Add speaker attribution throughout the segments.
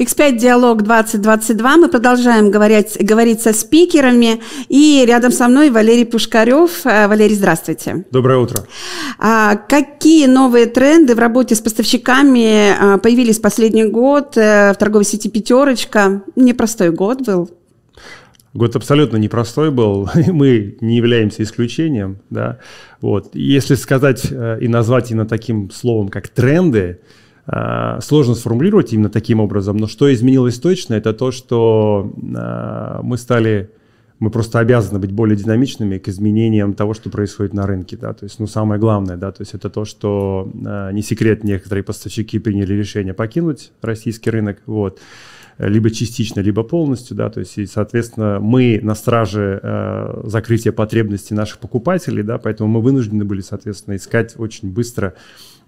Speaker 1: X5 Диалог 2022. Мы продолжаем говорить, говорить со спикерами. И рядом со мной Валерий Пушкарев. Э, Валерий, здравствуйте. Доброе утро. А, какие новые тренды в работе с поставщиками а, появились в последний год э, в торговой сети «Пятерочка»? Непростой год был.
Speaker 2: Год абсолютно непростой был, мы не являемся исключением, да, вот. Если сказать э, и назвать именно таким словом, как тренды, Э, сложно сформулировать именно таким образом, но что изменилось точно, это то, что э, мы стали, мы просто обязаны быть более динамичными к изменениям того, что происходит на рынке, да, то есть, ну, самое главное, да, то есть это то, что э, не секрет, некоторые поставщики приняли решение покинуть российский рынок, вот, либо частично, либо полностью, да, то есть, и, соответственно, мы на страже э, закрытия потребностей наших покупателей, да, поэтому мы вынуждены были, соответственно, искать очень быстро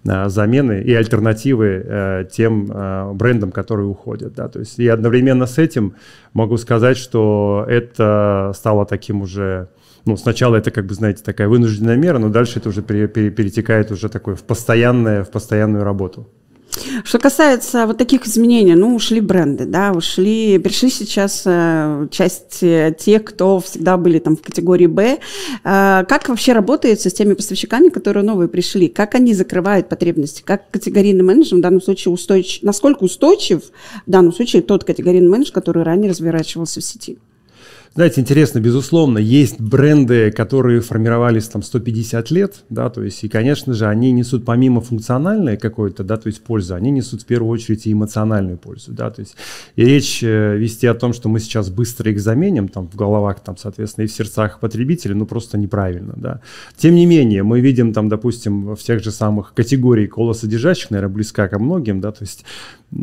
Speaker 2: Э, замены и альтернативы э, тем э, брендам, которые уходят. Да. То есть, и одновременно с этим могу сказать, что это стало таким уже ну, сначала это, как бы, знаете, такая вынужденная мера, но дальше это уже перетекает уже такое в, постоянное, в постоянную работу.
Speaker 1: Что касается вот таких изменений, ну, ушли бренды, да, ушли, пришли сейчас э, часть э, тех, кто всегда были там в категории «Б». Э, как вообще работает с теми поставщиками, которые новые пришли? Как они закрывают потребности? Как категорийный менеджер в данном случае устойчив? Насколько устойчив в данном случае тот категорийный менеджер, который ранее разворачивался в сети?
Speaker 2: Знаете, интересно, безусловно, есть бренды, которые формировались там 150 лет, да, то есть, и, конечно же, они несут помимо функциональной какой-то, да, то есть пользы, они несут в первую очередь и эмоциональную пользу, да, то есть, и речь э, вести о том, что мы сейчас быстро их заменим, там, в головах, там, соответственно, и в сердцах потребителей, ну, просто неправильно, да. Тем не менее, мы видим там, допустим, в тех же самых категориях колосодержащих, наверное, близка ко многим, да, то есть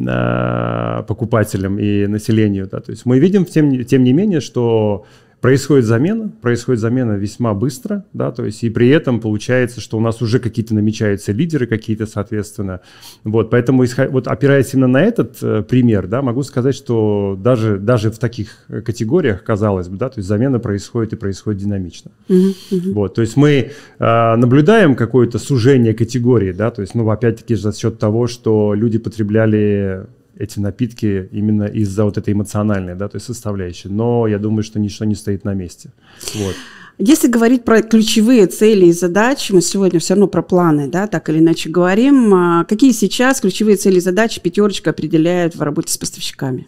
Speaker 2: Э, покупателям и населению. Да. То есть мы видим, тем, тем не менее, что Происходит замена, происходит замена весьма быстро, да, то есть и при этом получается, что у нас уже какие-то намечаются лидеры какие-то, соответственно, вот, поэтому вот опираясь именно на этот э, пример, да, могу сказать, что даже даже в таких э, категориях казалось бы, да, то есть замена происходит и происходит динамично, mm-hmm. Mm-hmm. вот, то есть мы э, наблюдаем какое-то сужение категории, да, то есть, ну, опять-таки за счет того, что люди потребляли эти напитки именно из-за вот этой эмоциональной да, то есть составляющей. Но я думаю, что ничто не стоит на
Speaker 1: месте. Вот. Если говорить про ключевые цели и задачи, мы сегодня все равно про планы, да, так или иначе говорим. А какие сейчас ключевые цели и задачи пятерочка определяет в работе с поставщиками?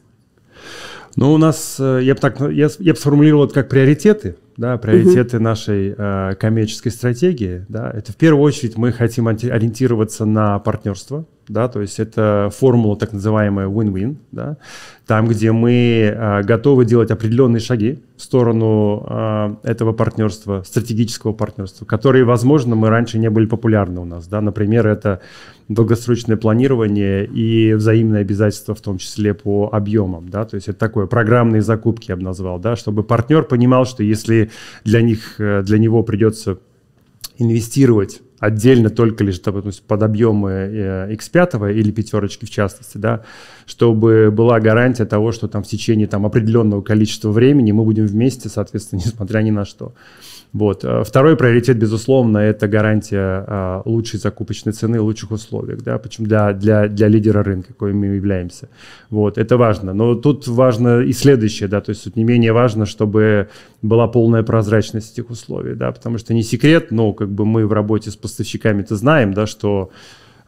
Speaker 2: Ну, у нас, э, я бы, так, ну, я, я бы сформулировал это как приоритеты, да, приоритеты угу. нашей э, коммерческой стратегии, да, это в первую очередь мы хотим ориентироваться на партнерство, да, то есть это формула так называемая win-win, да, там, где мы э, готовы делать определенные шаги в сторону э, этого партнерства, стратегического партнерства, которые, возможно, мы раньше не были популярны у нас, да, например, это долгосрочное планирование и взаимные обязательства, в том числе по объемам, да, то есть это такое программные закупки, я бы назвал, да, чтобы партнер понимал, что если для них, э, для него придется инвестировать отдельно только лишь допустим, под объемы э, X5 или пятерочки в частности, да, чтобы была гарантия того, что там в течение там, определенного количества времени мы будем вместе, соответственно, несмотря ни на что. Вот. Э, второй приоритет, безусловно, это гарантия э, лучшей закупочной цены, лучших условий, да, почему для, для, для лидера рынка, коим мы являемся. Вот. Это важно. Но тут важно и следующее, да, то есть тут не менее важно, чтобы была полная прозрачность этих условий, да, потому что не секрет, но как бы мы в работе с поставщиками-то знаем, да, что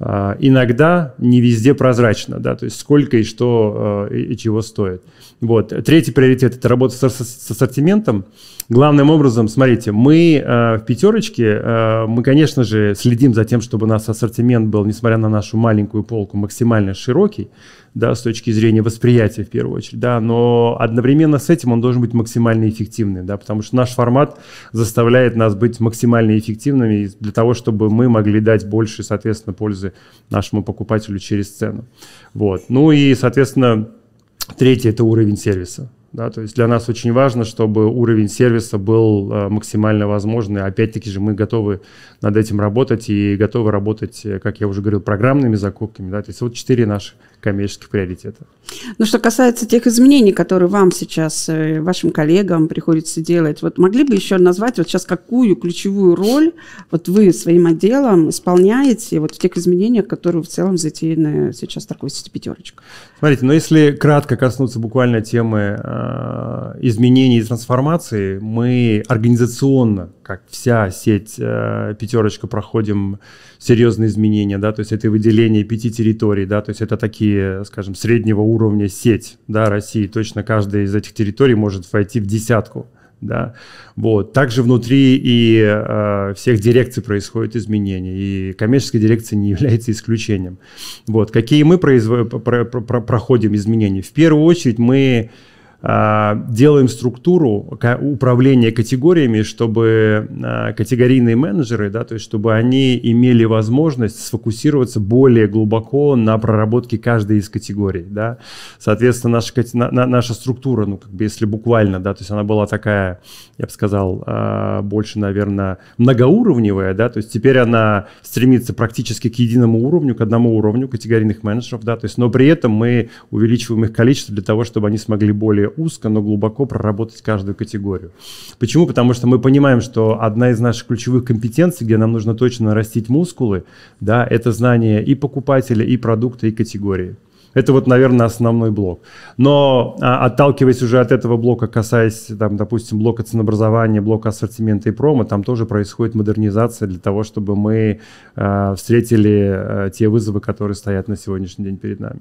Speaker 2: а, иногда не везде прозрачно, да, то есть сколько и что а, и чего стоит. Вот. Третий приоритет – это работа с, ассортиментом. Главным образом, смотрите, мы а, в «Пятерочке», мы, конечно же, следим за тем, чтобы у нас ассортимент был, несмотря на нашу маленькую полку, максимально широкий, да, с точки зрения восприятия в первую очередь, да, но одновременно с этим он должен быть максимально эффективным, да, потому что наш формат заставляет нас быть максимально эффективными для того, чтобы мы могли дать больше, соответственно, пользы нашему покупателю через цену. Вот. Ну и, соответственно, третий – это уровень сервиса. Да, то есть для нас очень важно, чтобы уровень сервиса был э, максимально возможный. Опять-таки же мы готовы над этим работать и готовы работать, э, как я уже говорил, программными закупками. Да, то есть вот четыре наших коммерческих приоритетов.
Speaker 1: Ну, что касается тех изменений, которые вам сейчас, э, вашим коллегам приходится делать, вот могли бы еще назвать вот сейчас какую ключевую роль вот вы своим отделом исполняете вот в тех изменениях, которые в целом затеяны сейчас такой сети пятерочка? Смотрите, но
Speaker 2: ну, если кратко коснуться буквально темы э, изменений и трансформации, мы организационно как вся сеть э, пятерочка проходим серьезные изменения, да, то есть это выделение пяти территорий, да, то есть это такие, скажем, среднего уровня сеть, да, России, точно каждая из этих территорий может войти в десятку, да, вот. Также внутри и э, всех дирекций происходят изменения, и коммерческая дирекция не является исключением. Вот. Какие мы произво- про- про- проходим изменения? В первую очередь мы а, делаем структуру управления категориями, чтобы а, категорийные менеджеры, да, то есть чтобы они имели возможность сфокусироваться более глубоко на проработке каждой из категорий, да. Соответственно, наша, наша структура, ну, как бы если буквально, да, то есть она была такая, я бы сказал, а, больше, наверное, многоуровневая, да, то есть теперь она стремится практически к единому уровню, к одному уровню категорийных менеджеров, да, то есть, но при этом мы увеличиваем их количество для того, чтобы они смогли более узко, но глубоко проработать каждую категорию. Почему? Потому что мы понимаем, что одна из наших ключевых компетенций, где нам нужно точно нарастить мускулы, да, это знание и покупателя, и продукта, и категории. Это вот, наверное, основной блок. Но а, отталкиваясь уже от этого блока, касаясь, там, допустим, блока ценообразования, блока ассортимента и промо, там тоже происходит модернизация для того, чтобы мы а, встретили а, те вызовы, которые стоят на сегодняшний день перед нами.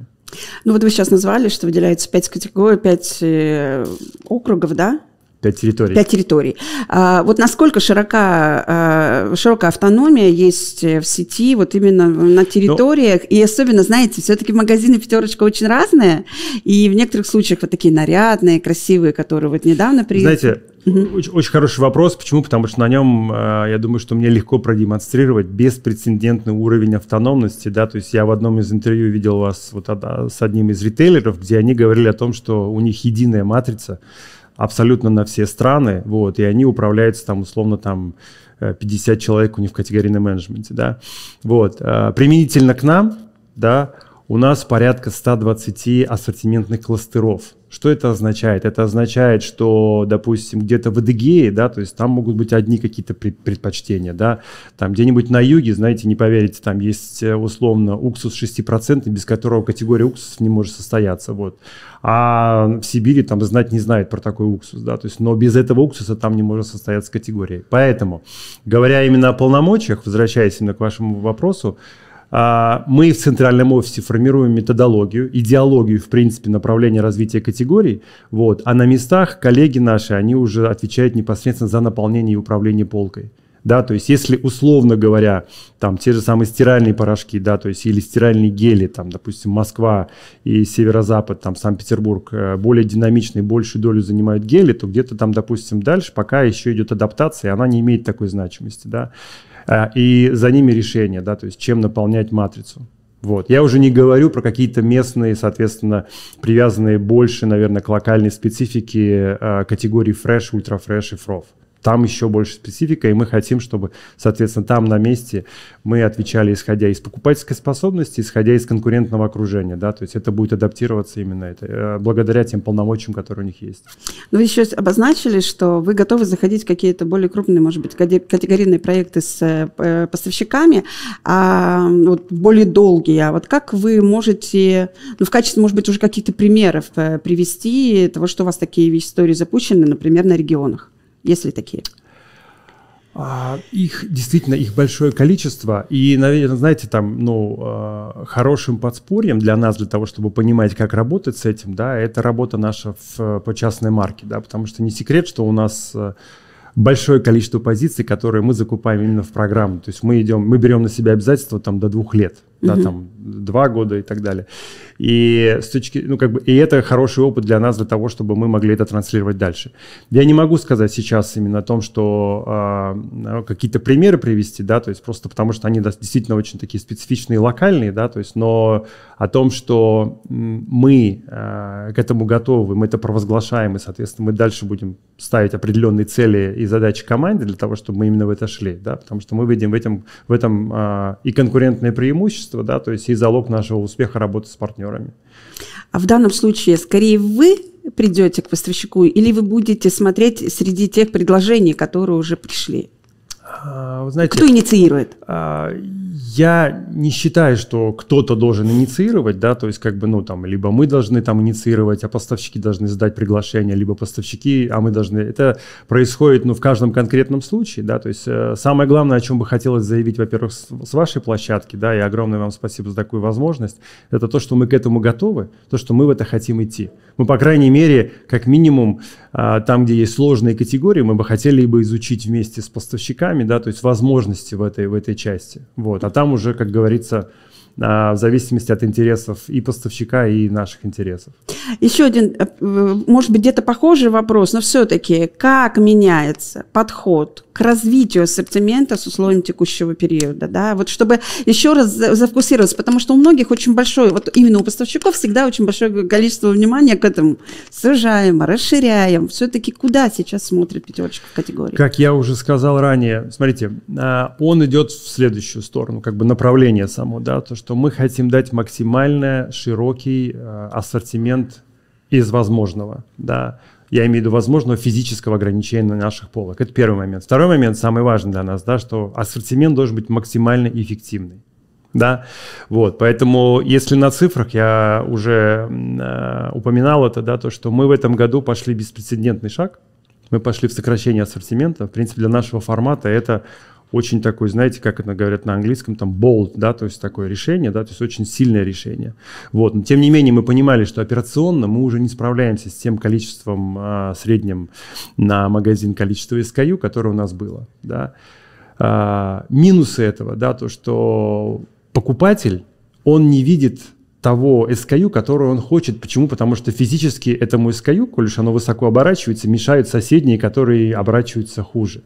Speaker 1: Ну вот вы сейчас назвали, что выделяется пять категорий, пять э, округов, да,
Speaker 2: Пять территорий. Пять
Speaker 1: территорий. А, вот насколько широка, а, широкая автономия есть э, в сети, вот именно на территориях, Но... и особенно, знаете, все-таки магазины «Пятерочка» очень разные, и в некоторых случаях вот такие нарядные, красивые, которые вот недавно приехали. Знаете, Угу. Очень,
Speaker 2: очень хороший вопрос. Почему? Потому что на нем, а, я думаю, что мне легко продемонстрировать беспрецедентный уровень автономности. Да? То есть я в одном из интервью видел вас вот, а, с одним из ритейлеров, где они говорили о том, что у них единая матрица абсолютно на все страны, вот, и они управляются там условно там 50 э, человек у них в категорийном менеджменте, да, вот, э, применительно к нам, да, у нас порядка 120 ассортиментных кластеров. Что это означает? Это означает, что, допустим, где-то в Адыгее, да, то есть там могут быть одни какие-то предпочтения, да, там где-нибудь на юге, знаете, не поверите, там есть э, условно уксус 6%, без которого категория уксусов не может состояться, вот. А в Сибири там знать не знает про такой уксус, да, то есть, но без этого уксуса там не может состояться категория. Поэтому, говоря именно о полномочиях, возвращаясь именно к вашему вопросу, а, мы в центральном офисе формируем методологию, идеологию, в принципе, направления развития категорий. Вот. А на местах коллеги наши, они уже отвечают непосредственно за наполнение и управление полкой. Да, то есть если, условно говоря, там те же самые стиральные порошки, да, то есть или стиральные гели, там, допустим, Москва и Северо-Запад, там, Санкт-Петербург, э, более динамичные, большую долю занимают гели, то где-то там, допустим, дальше пока еще идет адаптация, и она не имеет такой значимости, да. А, и за ними решение, да, то есть чем наполнять матрицу. Вот. Я уже не говорю про какие-то местные, соответственно, привязанные больше, наверное, к локальной специфике э, категории фреш, ультрафреш и фров там еще больше специфика, и мы хотим, чтобы, соответственно, там на месте мы отвечали, исходя из покупательской способности, исходя из конкурентного окружения, да, то есть это будет адаптироваться именно это, э, благодаря тем полномочиям, которые у них есть.
Speaker 1: Ну, вы еще обозначили, что вы готовы заходить в какие-то более крупные, может быть, категорийные проекты с э, э, поставщиками, а вот более долгие, а вот как вы можете, ну, в качестве, может быть, уже каких-то примеров привести того, что у вас такие вещи истории запущены, например, на регионах? Есть ли такие?
Speaker 2: А, их действительно их большое количество и, наверное, знаете, там, ну, а, хорошим подспорьем для нас для того, чтобы понимать, как работать с этим, да, это работа наша в, по частной марке, да, потому что не секрет, что у нас а, большое количество позиций, которые мы закупаем именно в программу, то есть мы идем, мы берем на себя обязательства там до двух лет, mm-hmm. да, там два года и так далее. И, с точки, ну, как бы, и это хороший опыт для нас, для того, чтобы мы могли это транслировать дальше. Я не могу сказать сейчас именно о том, что э, какие-то примеры привести, да, то есть просто потому, что они действительно очень такие специфичные, локальные, да, то есть, но о том, что мы э, к этому готовы, мы это провозглашаем, и, соответственно, мы дальше будем ставить определенные цели и задачи команде для того, чтобы мы именно в это шли, да, потому что мы видим в этом, в этом э, и конкурентное преимущество, да, то есть и залог нашего успеха работы с партнером партнерами.
Speaker 1: А в данном случае скорее вы придете к поставщику или вы будете смотреть среди тех предложений, которые уже пришли? А, вы знаете, Кто инициирует? А,
Speaker 2: я не считаю, что кто-то должен инициировать, да, то есть как бы, ну, там, либо мы должны там инициировать, а поставщики должны сдать приглашение, либо поставщики, а мы должны. Это происходит, ну, в каждом конкретном случае, да, то есть э, самое главное, о чем бы хотелось заявить, во-первых, с, вашей площадки, да, и огромное вам спасибо за такую возможность, это то, что мы к этому готовы, то, что мы в это хотим идти. Мы, по крайней мере, как минимум, а, там, где есть сложные категории, мы бы хотели бы изучить вместе с поставщиками, да, то есть возможности в этой, в этой части. Вот. А там уже, как говорится, а, в зависимости от интересов и поставщика, и наших интересов.
Speaker 1: Еще один, э, может быть, где-то похожий вопрос, но все-таки, как меняется подход к развитию ассортимента с условием текущего периода, да, вот чтобы еще раз зафокусироваться, потому что у многих очень большое, вот именно у поставщиков всегда очень большое количество внимания к этому. Сужаем, расширяем. Все-таки куда сейчас смотрит пятерочка в категории?
Speaker 2: Как я уже сказал ранее, смотрите, а, он идет в следующую сторону, как бы направление само, да, то, что мы хотим дать максимально широкий э, ассортимент из возможного, да. Я имею в виду возможного физического ограничения наших полок. Это первый момент. Второй момент, самый важный для нас, да, что ассортимент должен быть максимально эффективный. Да, вот, поэтому если на цифрах я уже э, упоминал это, да, то, что мы в этом году пошли беспрецедентный шаг, мы пошли в сокращение ассортимента. В принципе, для нашего формата это очень такой, знаете, как это говорят на английском, там bold, да, то есть такое решение, да, то есть очень сильное решение. Вот, но тем не менее мы понимали, что операционно мы уже не справляемся с тем количеством а, средним на магазин количества SKU, которое у нас было, да. А, минусы этого, да, то, что покупатель, он не видит того SKU, который он хочет. Почему? Потому что физически этому SKU, коль уж оно высоко оборачивается, мешают соседние, которые оборачиваются хуже.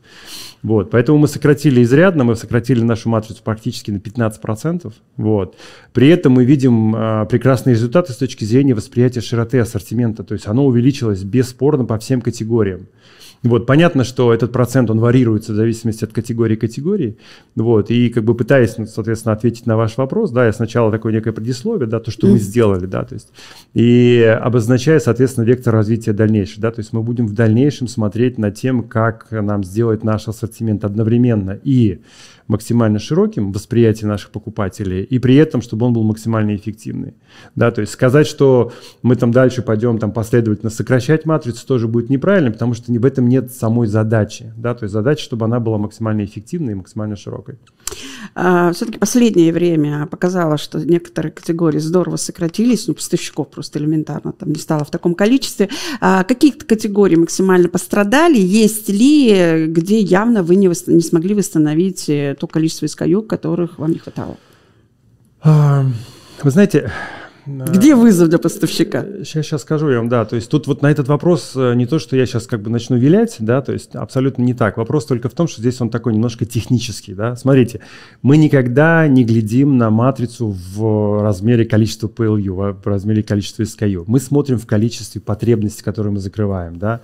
Speaker 2: Вот. Поэтому мы сократили изрядно, мы сократили нашу матрицу практически на 15%. Вот. При этом мы видим а, прекрасные результаты с точки зрения восприятия широты ассортимента. То есть оно увеличилось бесспорно по всем категориям. Вот, понятно, что этот процент, он варьируется в зависимости от категории категории. Вот, и как бы пытаясь, ну, соответственно, ответить на ваш вопрос, да, я сначала такое некое предисловие, да, то, что мы сделали, да, то есть, и обозначая, соответственно, вектор развития дальнейшего, да, то есть мы будем в дальнейшем смотреть на тем, как нам сделать наш ассортимент одновременно и максимально широким восприятие наших покупателей, и при этом, чтобы он был максимально эффективный. Да, то есть сказать, что мы там дальше пойдем там последовательно сокращать матрицу, тоже будет неправильно, потому что в этом нет самой задачи. Да, то есть задача, чтобы она была максимально эффективной и максимально широкой.
Speaker 1: А, Все-таки последнее время показало, что некоторые категории здорово сократились, ну, поставщиков просто элементарно там не стало в таком количестве. А Какие категории максимально пострадали? Есть ли, где явно вы не, не смогли восстановить э, то количество искаю, которых вам не хватало?
Speaker 2: Вы знаете, где
Speaker 1: вызов для поставщика?
Speaker 2: Сейчас, э, сейчас скажу я вам, да. То есть тут вот на этот вопрос э, не то, что я сейчас как бы начну вилять, да, то есть абсолютно не так. Вопрос только в том, что здесь он такой немножко технический, да. Смотрите, мы никогда не глядим на матрицу в размере количества PLU, а в размере количества SKU. Мы смотрим в количестве потребностей, которые мы закрываем, да.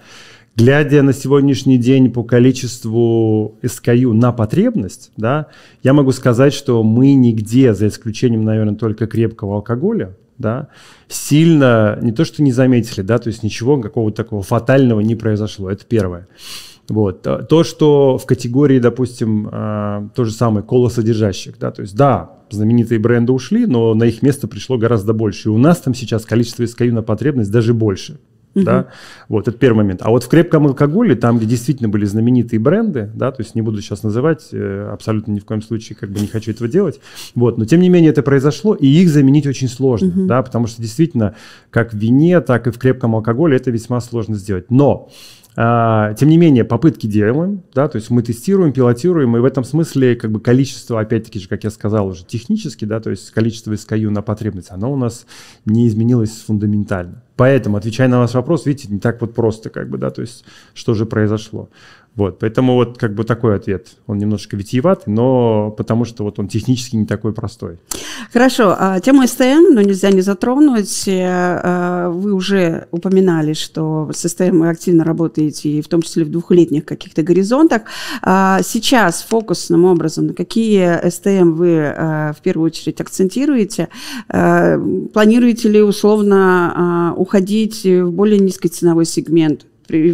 Speaker 2: Глядя на сегодняшний день по количеству SKU на потребность, да, я могу сказать, что мы нигде, за исключением, наверное, только крепкого алкоголя, да, сильно не то что не заметили, да, то есть ничего какого-то такого фатального не произошло. Это первое. Вот. А то, что в категории, допустим, э, то же самое, колосодержащих, да, то есть, да, знаменитые бренды ушли, но на их место пришло гораздо больше. И у нас там сейчас количество SKU на потребность даже больше. Угу. Да? Вот, это первый момент. А вот в крепком алкоголе, там, где действительно были знаменитые бренды, да, то есть не буду сейчас называть, э, абсолютно ни в коем случае как бы не хочу этого делать, вот, но тем не менее это произошло, и их заменить очень сложно, угу. да, потому что действительно как в вине, так и в крепком алкоголе это весьма сложно сделать. Но а, тем не менее, попытки делаем, да, то есть мы тестируем, пилотируем, и в этом смысле как бы количество, опять-таки же, как я сказал уже, технически, да, то есть количество SKU на потребность, оно у нас не изменилось фундаментально. Поэтому, отвечая на ваш вопрос, видите, не так вот просто, как бы, да, то есть что же произошло. Вот, поэтому вот как бы такой ответ. Он немножко витиеватый, но потому что вот он технически не такой простой.
Speaker 1: Хорошо. А, тему СТМ, ну, нельзя не затронуть. Э, э, вы уже упоминали, что с СТМ вы активно работаете, и в том числе в двухлетних каких-то горизонтах. А сейчас фокусным образом на какие СТМ вы э, в первую очередь акцентируете? Планируете ли условно уходить в более низкий ценовой сегмент?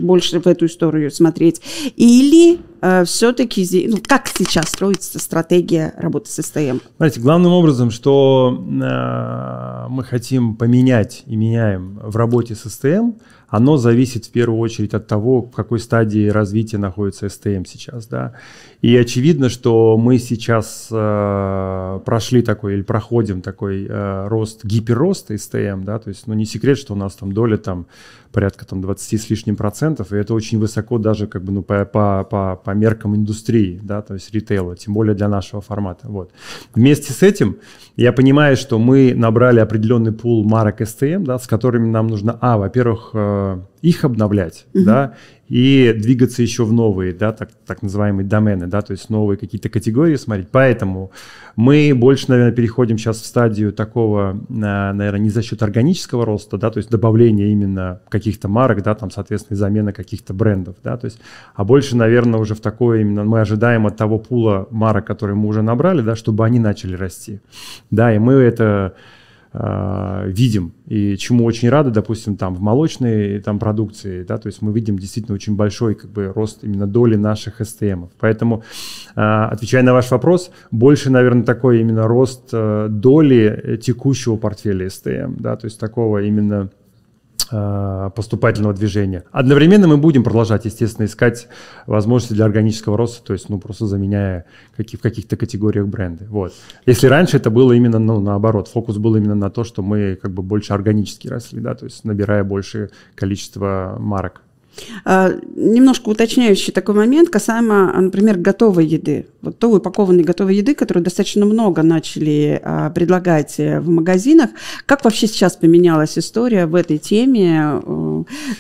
Speaker 1: больше в эту историю смотреть. Или э, все-таки, ну, как сейчас строится стратегия работы с СТМ?
Speaker 2: Знаете, главным образом, что э, мы хотим поменять и меняем в работе с СТМ, оно зависит в первую очередь от того, в какой стадии развития находится СТМ сейчас, да. И очевидно, что мы сейчас э, прошли такой или проходим такой э, рост, гиперрост СТМ, да, то есть, ну, не секрет, что у нас там доля там порядка там 20 с лишним процентов, и это очень высоко даже как бы, ну, по, по, по, по меркам индустрии, да, то есть ритейла, тем более для нашего формата, вот. Вместе с этим я понимаю, что мы набрали определенный пул марок СТМ, да, с которыми нам нужно, а, во-первых, э, их обновлять, угу. да, и двигаться еще в новые, да, так, так называемые домены, да, то есть новые какие-то категории смотреть. Поэтому мы больше, наверное, переходим сейчас в стадию такого, э, наверное, не за счет органического роста, да, то есть добавления именно каких-то марок, да, там, соответственно, замена каких-то брендов, да, то есть, а больше, наверное, уже в такое именно мы ожидаем от того пула марок, которые мы уже набрали, да, чтобы они начали расти. Да, и мы это Э, видим и чему очень рады, допустим, там в молочной там продукции, да, то есть мы видим действительно очень большой как бы рост именно доли наших СТМов. Поэтому, э, отвечая на ваш вопрос, больше, наверное, такой именно рост э, доли текущего портфеля СТМ, эм, да, то есть такого именно Э, поступательного движения. Одновременно мы будем продолжать, естественно, искать возможности для органического роста, то есть, ну, просто заменяя какие, в каких-то категориях бренды. Вот. Если раньше это было именно, ну, наоборот, фокус был именно на то, что мы как бы больше органически росли, да, то есть
Speaker 1: набирая большее количество марок. А, немножко уточняющий такой момент касаемо, а, например, готовой еды. Вот той упакованной готовой еды, которую достаточно много начали а, предлагать э, в магазинах. Как вообще сейчас поменялась история в этой теме?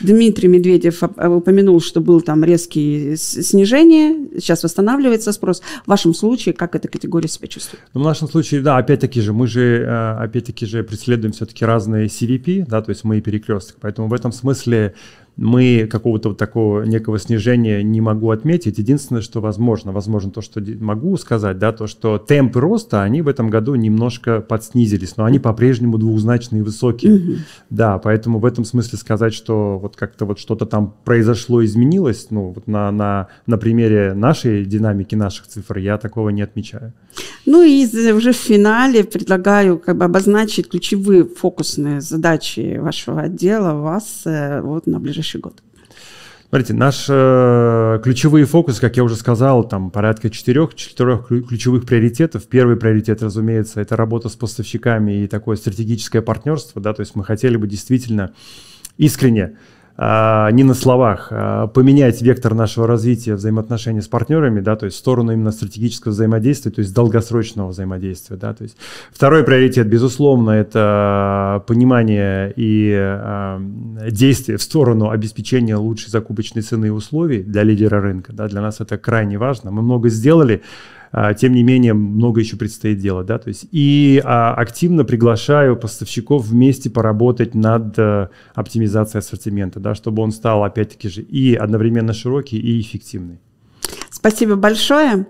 Speaker 1: Дмитрий Медведев э, упомянул, что был там резкий снижение, сейчас восстанавливается спрос. В вашем случае как эта категория себя чувствует? Ну, в нашем
Speaker 2: случае, да, опять-таки же, мы же э, опять-таки же преследуем все-таки разные CVP, да, то есть мы перекресток. Поэтому в этом смысле мы какого-то вот такого некого снижения не могу отметить. Единственное, что возможно, возможно то, что могу сказать, да, то, что темпы роста, они в этом году немножко подснизились, но они по-прежнему двухзначные высокие. Угу. Да, поэтому в этом смысле сказать, что вот как-то вот что-то там произошло, изменилось, ну, вот на, на, на примере нашей динамики, наших цифр, я такого не отмечаю.
Speaker 1: Ну и уже в финале предлагаю как бы обозначить ключевые фокусные задачи вашего отдела, вас э, вот на ближайшее следующий год?
Speaker 2: Смотрите, наши э, ключевые фокусы, как я уже сказал, там порядка четырех, четырех ключевых приоритетов. Первый приоритет, разумеется, это работа с поставщиками и такое стратегическое партнерство, да, то есть мы хотели бы действительно искренне а, не на словах, а поменять вектор нашего развития взаимоотношений с партнерами, да, то есть в сторону именно стратегического взаимодействия, то есть долгосрочного взаимодействия, да, то есть второй приоритет, безусловно, это понимание и э, а, действие в сторону обеспечения лучшей закупочной цены и условий для лидера рынка, да, для нас это крайне важно, мы много сделали, а, тем не менее, много еще предстоит делать, да, то есть и а, активно приглашаю поставщиков вместе поработать над э, оптимизацией ассортимента, да, чтобы он стал, опять-таки же, и одновременно широкий, и эффективный.
Speaker 1: Спасибо большое.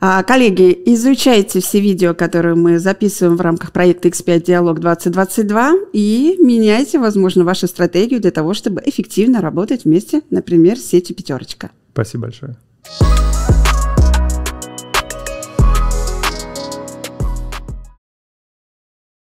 Speaker 1: А, коллеги, изучайте все видео, которые мы записываем в рамках проекта X5 Диалог 2022 и меняйте, возможно, вашу стратегию для того, чтобы эффективно работать вместе, например, с сетью «Пятерочка».
Speaker 2: Спасибо большое.